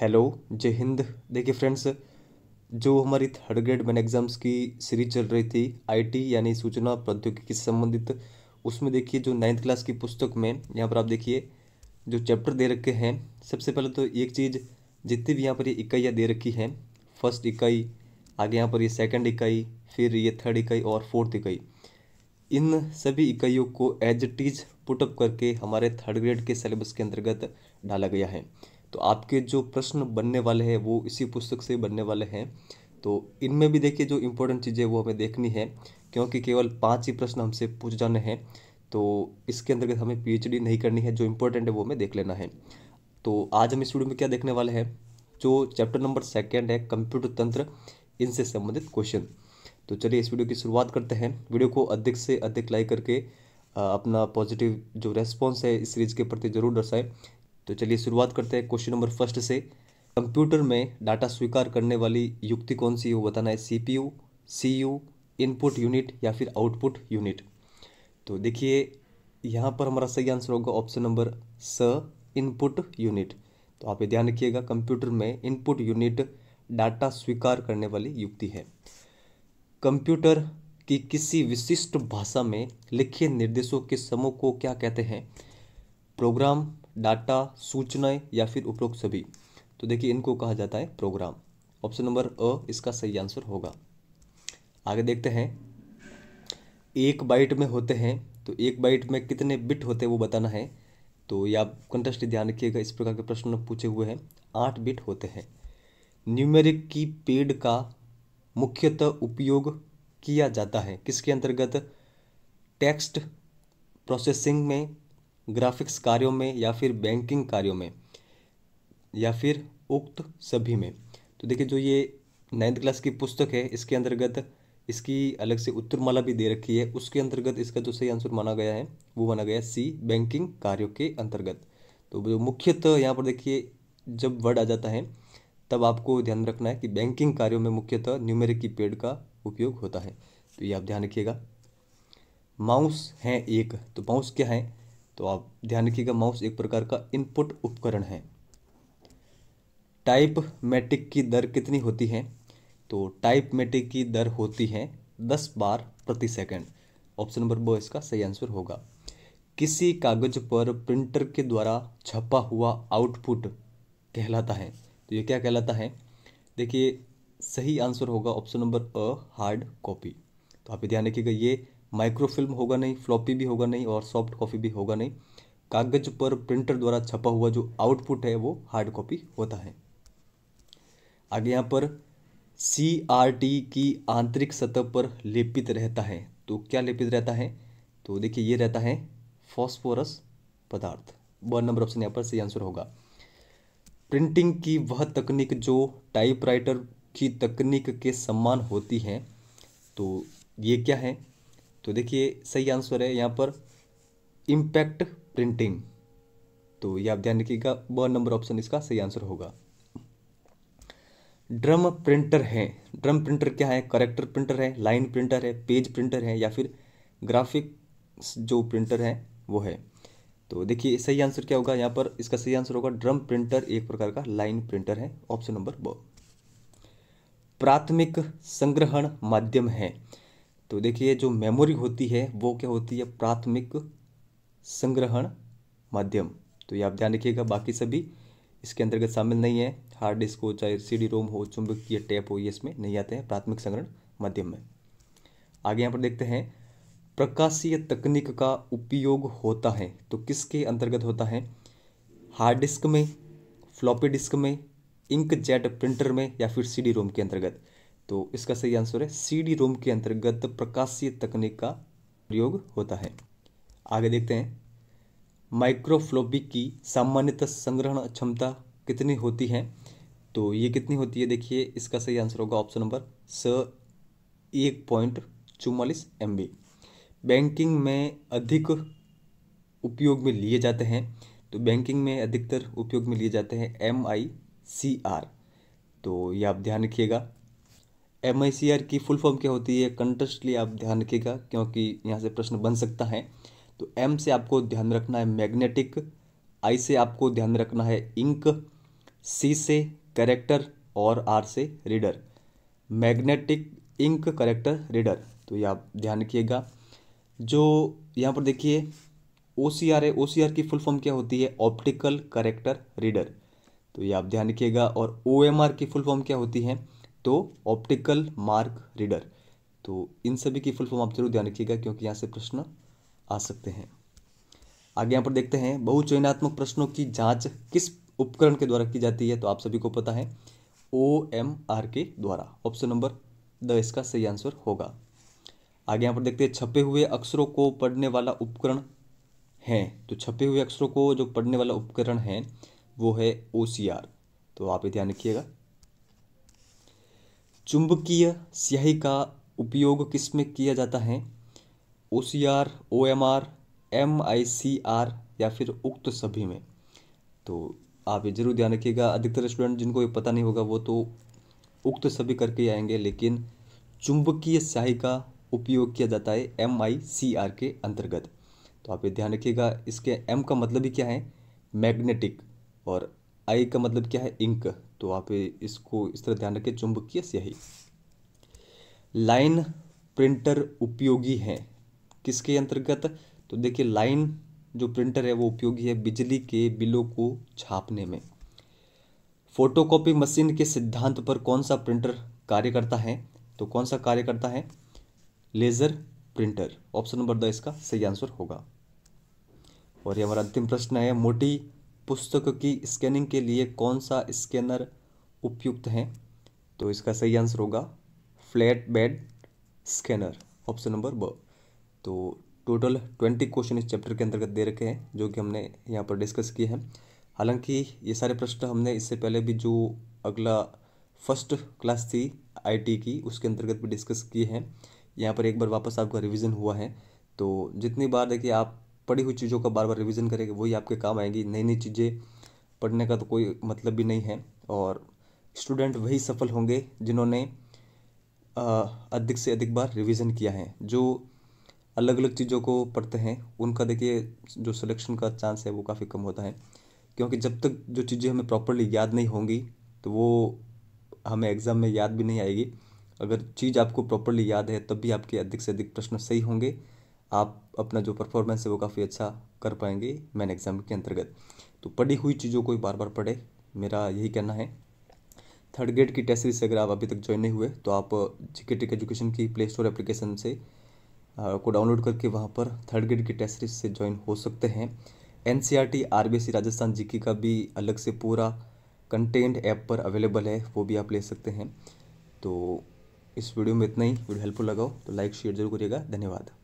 hello जय हिंद देखिए friends जो हमारी थर्ड ग्रेड मैन एग्ज़ाम्स की सीरीज चल रही थी आईटी यानी सूचना प्रौद्योगिकी से संबंधित उसमें देखिए जो नाइन्थ क्लास की पुस्तक में यहाँ पर आप देखिए जो चैप्टर दे रखे हैं सबसे पहले तो एक चीज़ जितनी भी यहाँ पर ये इकाइयाँ दे रखी हैं फर्स्ट इकाई आगे यहाँ पर ये सेकेंड इकाई फिर ये थर्ड इकाई और फोर्थ इकाई इन सभी इकाइयों को एज टीज पुटअप करके हमारे थर्ड ग्रेड के सिलेबस के अंतर्गत डाला गया है तो आपके जो प्रश्न बनने वाले हैं वो इसी पुस्तक से बनने वाले हैं तो इनमें भी देखिए जो इम्पोर्टेंट चीज़ें वो हमें देखनी है क्योंकि केवल पाँच ही प्रश्न हमसे पूछ जाने हैं तो इसके अंतर्गत हमें पीएचडी नहीं करनी है जो इम्पोर्टेंट है वो हमें देख लेना है तो आज हम इस वीडियो में क्या देखने वाले हैं जो चैप्टर नंबर सेकेंड है कंप्यूटर तंत्र इनसे संबंधित क्वेश्चन तो चलिए इस वीडियो की शुरुआत करते हैं वीडियो को अधिक से अधिक लाइक करके अपना पॉजिटिव जो रेस्पॉन्स है इस सीरीज के प्रति जरूर दर्शाएं तो चलिए शुरुआत करते हैं क्वेश्चन नंबर फर्स्ट से कंप्यूटर में डाटा स्वीकार करने वाली युक्ति कौन सी हो बताना है C P U C U input unit या फिर आउटपुट यूनिट तो देखिए यहाँ पर हमारा सही आंसर होगा ऑप्शन नंबर स इनपुट यूनिट तो आप ये ध्यान रखिएगा कंप्यूटर में इनपुट यूनिट डाटा स्वीकार करने वाली युक्ति है कंप्यूटर की किसी विशिष्ट भाषा में लिखे निर्देशों के समूह को क्या कहते हैं प्रोग्राम डाटा सूचनाएं या फिर उपरोक्त सभी तो देखिए इनको कहा जाता है प्रोग्राम ऑप्शन नंबर अ इसका सही आंसर होगा आगे देखते हैं एक बाइट में होते हैं तो एक बाइट में कितने बिट होते हैं वो बताना है तो या आप कंटेस्ट ध्यान रखिएगा इस प्रकार के प्रश्न पूछे हुए हैं आठ बिट होते हैं न्यूमेरिक की पेड का मुख्यतः उपयोग किया जाता है किसके अंतर्गत टेक्स्ट प्रोसेसिंग में ग्राफिक्स कार्यों में या फिर बैंकिंग कार्यों में या फिर उक्त सभी में तो देखिए जो ये नाइन्थ क्लास की पुस्तक है इसके अंतर्गत इसकी अलग से उत्तरमाला भी दे रखी है उसके अंतर्गत इसका जो सही आंसर माना गया है वो माना गया सी बैंकिंग कार्यों के अंतर्गत तो जो मुख्यतः यहाँ पर देखिए जब वर्ड आ जाता है तब आपको ध्यान रखना है कि बैंकिंग कार्यों में मुख्यतः न्यूमेरिक पेड का उपयोग होता है तो ये आप ध्यान रखिएगा माउस हैं एक तो माउस क्या है तो आप ध्यान रखिएगा माउस एक प्रकार का इनपुट उपकरण है टाइप मैटिक की दर कितनी होती है तो टाइप मैटिक की दर होती है दस बार प्रति सेकंड ऑप्शन नंबर बो इसका सही आंसर होगा किसी कागज पर प्रिंटर के द्वारा छपा हुआ आउटपुट कहलाता है तो ये क्या कहलाता है देखिए सही आंसर होगा ऑप्शन नंबर अ हार्ड कॉपी तो आप ध्यान रखिएगा ये माइक्रोफिल्म होगा नहीं फ्लॉपी भी होगा नहीं और सॉफ्ट कॉपी भी होगा नहीं कागज पर प्रिंटर द्वारा छपा हुआ जो आउटपुट है वो हार्ड कॉपी होता है आगे यहाँ पर सी आर टी की आंतरिक सतह पर लेपित रहता है तो क्या लेपित रहता है तो देखिए ये रहता है फॉस्फोरस पदार्थ वन नंबर ऑप्शन यहाँ पर सही आंसर होगा प्रिंटिंग की वह तकनीक जो टाइपराइटर की तकनीक के समान होती है तो ये क्या है तो देखिए सही आंसर है यहाँ पर इम्पैक्ट प्रिंटिंग तो ये आप ध्यान रखिएगा ब नंबर ऑप्शन इसका सही आंसर होगा ड्रम प्रिंटर है ड्रम प्रिंटर क्या है करेक्टर प्रिंटर है लाइन प्रिंटर है पेज प्रिंटर है या फिर ग्राफिक्स जो प्रिंटर है वो है तो देखिए सही आंसर क्या होगा यहाँ पर इसका सही आंसर होगा ड्रम प्रिंटर एक प्रकार का लाइन प्रिंटर है ऑप्शन नंबर ब प्राथमिक संग्रहण माध्यम है तो देखिए जो मेमोरी होती है वो क्या होती है प्राथमिक संग्रहण माध्यम तो ये आप ध्यान रखिएगा बाकी सभी इसके अंतर्गत शामिल नहीं है हार्ड डिस्क हो चाहे सी रोम हो चुंबकीय टैप हो ये इसमें नहीं आते हैं प्राथमिक संग्रहण माध्यम में आगे यहाँ पर देखते हैं प्रकाशीय तकनीक का उपयोग होता है तो किसके अंतर्गत होता है हार्ड डिस्क में फ्लॉपी डिस्क में इंक जेट प्रिंटर में या फिर सी रोम के अंतर्गत तो इसका सही आंसर है सी डी रोम के अंतर्गत प्रकाशीय तकनीक का प्रयोग होता है आगे देखते हैं माइक्रोफ्लोबिक की सामान्यतः संग्रहण क्षमता कितनी होती है तो ये कितनी होती है देखिए इसका सही आंसर होगा ऑप्शन नंबर स एक पॉइंट चुमालीस एम बैंकिंग में अधिक उपयोग में लिए जाते हैं तो बैंकिंग में अधिकतर उपयोग में लिए जाते हैं एम आई सी आर तो ये आप ध्यान रखिएगा एम की फुल फॉर्म क्या होती है कंटस्टली आप ध्यान रखिएगा क्योंकि यहाँ से प्रश्न बन सकता है तो एम से आपको ध्यान रखना है मैग्नेटिक आई से आपको ध्यान रखना है इंक सी से करेक्टर और आर से reader magnetic ink character reader तो ये आप ध्यान रखिएगा जो यहाँ पर देखिए ओ सी आर है ओ सी आर की फुल फॉर्म क्या होती है ऑप्टिकल करेक्टर रीडर तो ये आप ध्यान रखिएगा और ओ एम आर की फुल फॉर्म क्या होती है तो ऑप्टिकल मार्क रीडर तो इन सभी की फुल फॉर्म आप जरूर ध्यान रखिएगा क्योंकि यहाँ से प्रश्न आ सकते हैं आगे यहाँ पर देखते हैं बहुचयनात्मक प्रश्नों की जांच किस उपकरण के द्वारा की जाती है तो आप सभी को पता है ओ एम आर के द्वारा ऑप्शन नंबर द इसका सही आंसर होगा आगे यहाँ पर देखते हैं छपे हुए अक्षरों को पढ़ने वाला उपकरण है तो छपे हुए अक्षरों को जो पढ़ने वाला उपकरण है वो है ओ सी आर तो आप ये ध्यान रखिएगा चुंबकीय स्याही का उपयोग किस में किया जाता है O C R O M R M I C R या फिर उक्त सभी में तो आप ये ज़रूर ध्यान रखिएगा अधिकतर स्टूडेंट जिनको ये पता नहीं होगा वो तो उक्त सभी करके आएंगे लेकिन चुंबकीय स्याही का उपयोग किया जाता है एम आई सी आर के अंतर्गत तो आप ये ध्यान रखिएगा इसके एम का मतलब ही क्या है मैग्नेटिक और आई का मतलब क्या है इंक तो आप इसको इस तरह ध्यान रखें चुंबकीय स्याही लाइन प्रिंटर उपयोगी है किसके अंतर्गत तो देखिए लाइन जो प्रिंटर है वो उपयोगी है बिजली के बिलों को छापने में फोटोकॉपी मशीन के सिद्धांत पर कौन सा प्रिंटर कार्य करता है तो कौन सा कार्य करता है लेज़र प्रिंटर ऑप्शन नंबर द इसका सही आंसर होगा और ये हमारा अंतिम प्रश्न है मोटी पुस्तक की स्कैनिंग के लिए कौन सा स्कैनर उपयुक्त है तो इसका सही आंसर होगा flat bed scanner option number ब तो टोटल ट्वेंटी क्वेश्चन इस चैप्टर के अंतर्गत दे रखे हैं जो कि हमने यहाँ पर डिस्कस किए हैं हालांकि ये सारे प्रश्न हमने इससे पहले भी जो अगला फर्स्ट क्लास थी आईटी की उसके अंतर्गत भी डिस्कस किए हैं यहाँ पर एक बार वापस आपका रिवीजन हुआ है तो जितनी बार देखिए आप पढ़ी हुई चीज़ों का बार बार रिविज़न करेंगे वही आपके काम आएंगी नई नई चीज़ें पढ़ने का तो कोई मतलब भी नहीं है और स्टूडेंट वही सफल होंगे जिन्होंने अधिक से अधिक बार रिवीजन किया है जो अलग अलग चीज़ों को पढ़ते हैं उनका देखिए जो सिलेक्शन का चांस है वो काफ़ी कम होता है क्योंकि जब तक जो चीज़ें हमें प्रॉपरली याद नहीं होंगी तो वो हमें एग्ज़ाम में याद भी नहीं आएगी अगर चीज़ आपको प्रॉपरली याद है तब भी आपके अधिक से अधिक प्रश्न सही होंगे आप अपना जो परफॉर्मेंस है वो काफ़ी अच्छा कर पाएंगे मैन एग्ज़ाम के अंतर्गत तो पढ़ी हुई चीज़ों को बार बार पढ़े मेरा यही कहना है थर्ड ग्रेड की टेस्ट सीरीज अगर आप अभी तक ज्वाइन नहीं हुए तो आप जीके टेक एजुकेशन की प्ले स्टोर एप्लीकेशन से आ, को डाउनलोड करके वहाँ पर थर्ड ग्रेड की टेस्ट सीरीज से ज्वाइन हो सकते हैं N C R T R B C Rajasthan जी का भी अलग से पूरा कंटेंट ऐप पर अवेलेबल है वो भी आप ले सकते हैं तो इस वीडियो में इतना ही वीडियो हेल्पफुल लगाओ तो लाइक शेयर जरूर करिएगा धन्यवाद